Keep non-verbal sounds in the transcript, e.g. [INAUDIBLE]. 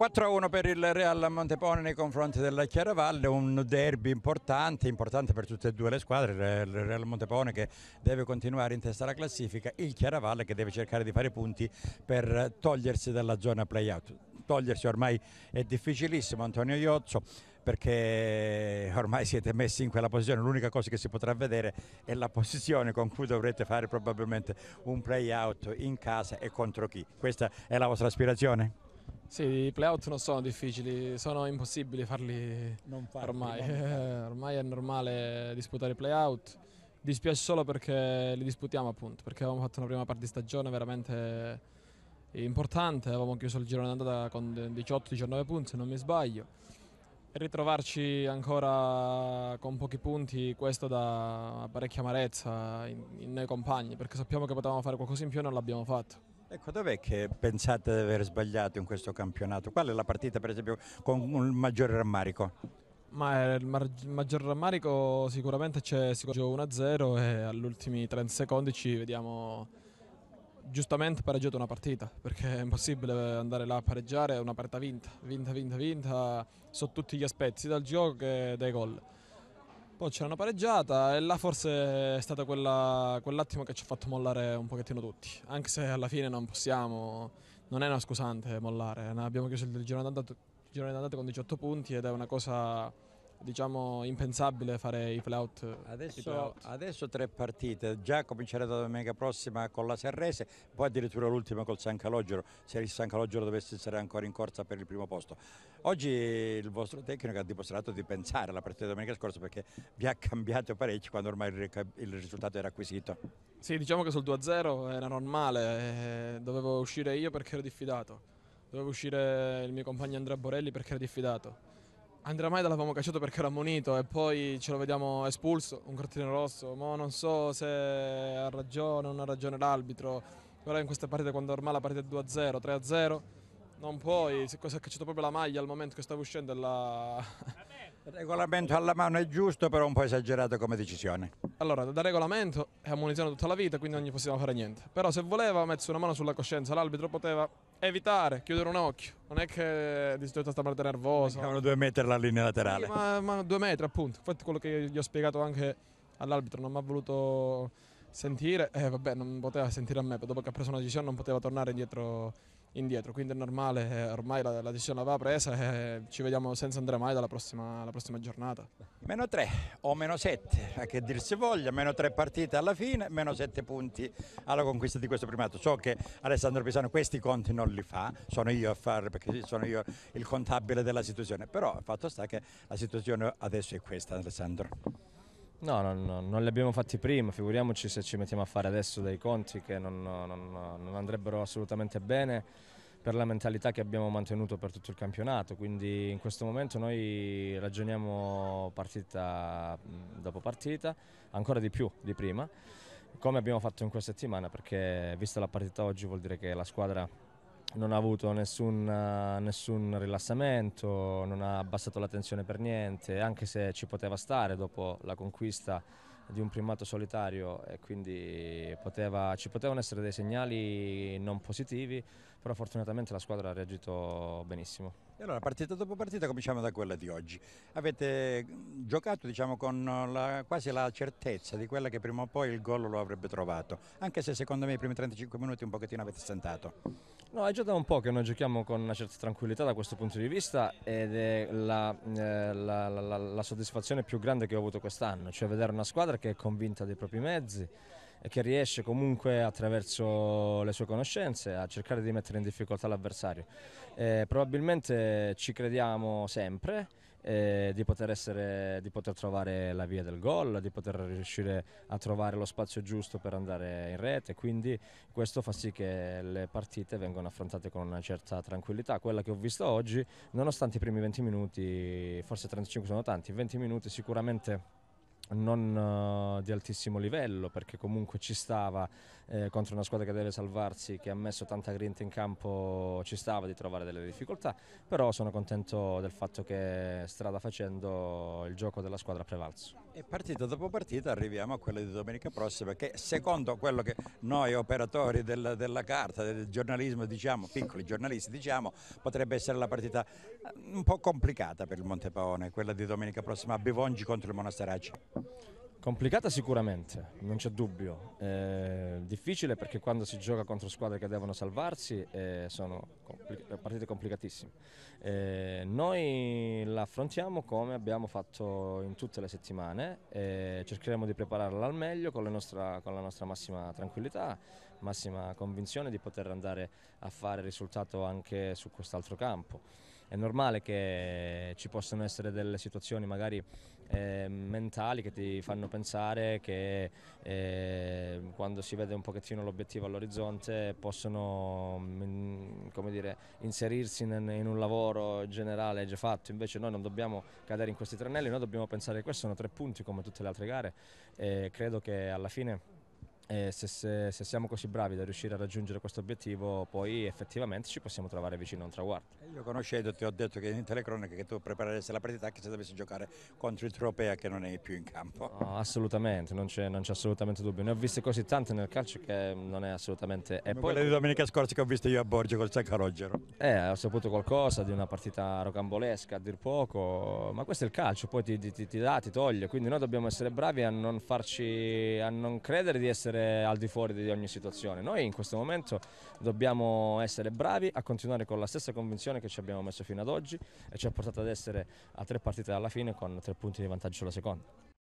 4-1 per il Real Montepone nei confronti della Chiaravalle, un derby importante, importante per tutte e due le squadre, il Real Montepone che deve continuare in testa alla classifica, il Chiaravalle che deve cercare di fare punti per togliersi dalla zona play-out. Togliersi ormai è difficilissimo, Antonio Iozzo perché ormai siete messi in quella posizione, l'unica cosa che si potrà vedere è la posizione con cui dovrete fare probabilmente un play out in casa e contro chi. Questa è la vostra aspirazione? Sì, i playout non sono difficili, sono impossibili farli, farli ormai. Eh, [LAUGHS] ormai è normale disputare i playout. Dispiace solo perché li disputiamo appunto, perché avevamo fatto una prima parte di stagione veramente importante, avevamo chiuso il girone d'andata con 18-19 punti se non mi sbaglio. E ritrovarci ancora con pochi punti, questo dà parecchia amarezza in, in noi compagni, perché sappiamo che potevamo fare qualcosa in più e non l'abbiamo fatto. Ecco, dov'è che pensate di aver sbagliato in questo campionato? Qual è la partita per esempio con il maggior rammarico? Ma eh, il maggior rammarico sicuramente c'è sicuramente 1-0 e all'ultimi 30 secondi ci vediamo giustamente pareggiato una partita perché è impossibile andare là a pareggiare, è una partita vinta, vinta, vinta, vinta su tutti gli aspetti, dal gioco che dai gol. Poi c'era una pareggiata e là forse è stato quella, quell'attimo che ci ha fatto mollare un pochettino tutti. Anche se alla fine non possiamo, non è una scusante mollare. Abbiamo chiuso il girone d'andata, con 18 punti ed è una cosa diciamo impensabile fare i playout. Eh, adesso, adesso tre partite, già cominciare da domenica prossima con la Serrese, poi addirittura l'ultima col San Calogero, se il San Calogero dovesse essere ancora in corsa per il primo posto. Oggi il vostro tecnico ha dimostrato di pensare alla partita di domenica scorsa perché vi ha cambiato parecchio quando ormai il risultato era acquisito. Sì, diciamo che sul 2-0 era normale, eh, dovevo uscire io perché ero diffidato, dovevo uscire il mio compagno Andrea Borelli perché ero diffidato Andrea Maida l'avevamo cacciato perché era munito e poi ce lo vediamo espulso, un cartellino rosso, ma non so se ha ragione o non ha ragione l'arbitro, però in queste partite quando ormai la partita è 2-0, 3-0, non puoi, si è cacciato proprio la maglia al momento che stava uscendo e la... [LAUGHS] Regolamento alla mano è giusto, però un po' esagerato come decisione. Allora, da regolamento è ammunizione tutta la vita, quindi non gli possiamo fare niente. Però se voleva mettere una mano sulla coscienza, l'arbitro poteva evitare, chiudere un occhio. Non è che di solito sta parte nervosa. Mancavano due metri la linea laterale. Sì, ma, ma due metri appunto. Infatti quello che gli ho spiegato anche all'arbitro non mi ha voluto sentire. E eh, vabbè, non poteva sentire a me, dopo che ha preso una decisione non poteva tornare indietro indietro, quindi è normale, eh, ormai la, la decisione l'aveva presa e eh, ci vediamo senza andare Mai dalla prossima, prossima, giornata. Meno 3 o meno 7, a che dir si voglia, meno 3 partite alla fine, meno 7 punti alla conquista di questo primato. So che Alessandro Pisano questi conti non li fa, sono io a farli perché sono io il contabile della situazione, però fatto sta che la situazione adesso è questa Alessandro. No, no, no, non li abbiamo fatti prima, figuriamoci se ci mettiamo a fare adesso dei conti che non, non, non andrebbero assolutamente bene per la mentalità che abbiamo mantenuto per tutto il campionato, quindi in questo momento noi ragioniamo partita dopo partita, ancora di più di prima, come abbiamo fatto in questa settimana, perché vista la partita oggi vuol dire che la squadra non ha avuto nessun, eh, nessun, rilassamento, non ha abbassato la tensione per niente, anche se ci poteva stare dopo la conquista di un primato solitario e quindi poteva, ci potevano essere dei segnali non positivi, però fortunatamente la squadra ha reagito benissimo. E allora partita dopo partita cominciamo da quella di oggi. Avete giocato diciamo, con la, quasi la certezza di quella che prima o poi il gol lo avrebbe trovato, anche se secondo me i primi 35 minuti un pochettino avete sentato. No, è già da un po' che noi giochiamo con una certa tranquillità da questo punto di vista ed è la, eh, la, la soddisfazione più grande che ho avuto quest'anno, cioè vedere una squadra che è convinta dei propri mezzi, e che riesce comunque attraverso le sue conoscenze a cercare di mettere in difficoltà l'avversario. Eh, probabilmente ci crediamo sempre eh, di, poter essere, di poter trovare la via del gol, di poter riuscire a trovare lo spazio giusto per andare in rete, quindi questo fa sì che le partite vengano affrontate con una certa tranquillità, quella che ho visto oggi, nonostante i primi 20 minuti, forse 35 sono tanti, 20 minuti sicuramente non eh, di altissimo livello perché comunque ci stava eh, contro una squadra che deve salvarsi che ha messo tanta grinta in campo ci stava di trovare delle difficoltà però sono contento del fatto che strada facendo il gioco della squadra ha prevalso e partita dopo partita arriviamo a quella di domenica prossima che secondo quello che noi operatori del, della carta, del giornalismo diciamo, piccoli giornalisti diciamo, potrebbe essere la partita eh, un po' complicata per il Montepaone, quella di domenica prossima a Bivongi contro il Monasteraci. Complicata sicuramente, non c'è dubbio. Eh, difficile perché quando si gioca contro squadre che devono salvarsi eh, sono compli eh, partite complicatissime. Eh, noi la affrontiamo come abbiamo fatto in tutte le settimane, eh, cercheremo di prepararla al meglio con, nostra, con, la nostra massima tranquillità, massima convinzione di poter andare a fare risultato anche su quest'altro campo è normale che ci possano essere delle situazioni magari eh, mentali che ti fanno pensare che eh, quando si vede un pochettino l'obiettivo all'orizzonte possono in, mm, dire, inserirsi in, in, un lavoro generale già fatto, invece noi non dobbiamo cadere in questi tranelli, noi dobbiamo pensare che questi sono tre punti come tutte le altre gare e credo che alla fine se, se, se, siamo così bravi da riuscire a raggiungere questo obiettivo, poi effettivamente ci possiamo trovare vicino a un traguardo. Eh, io conoscendo ti ho detto che in telecronica che tu prepareresti la partita anche se dovessi giocare contro il Tropea che non è più in campo. No, assolutamente, non c'è, assolutamente dubbio. Ne ho viste così tante nel calcio che non è assolutamente... E Come poi... Quelle di domenica scorsa che ho visto io a Borgio col Saccarogero. Eh, ho saputo qualcosa di una partita rocambolesca a dir poco, ma questo è il calcio, poi ti, ti, ti, ti dà, ti toglie, quindi noi dobbiamo essere bravi a non farci, a non credere di essere essere al di fuori di ogni situazione. Noi in questo momento dobbiamo essere bravi a continuare con la stessa convinzione che ci abbiamo messo fino ad oggi e ci ha portato ad essere a tre partite dalla fine con tre punti di vantaggio sulla seconda.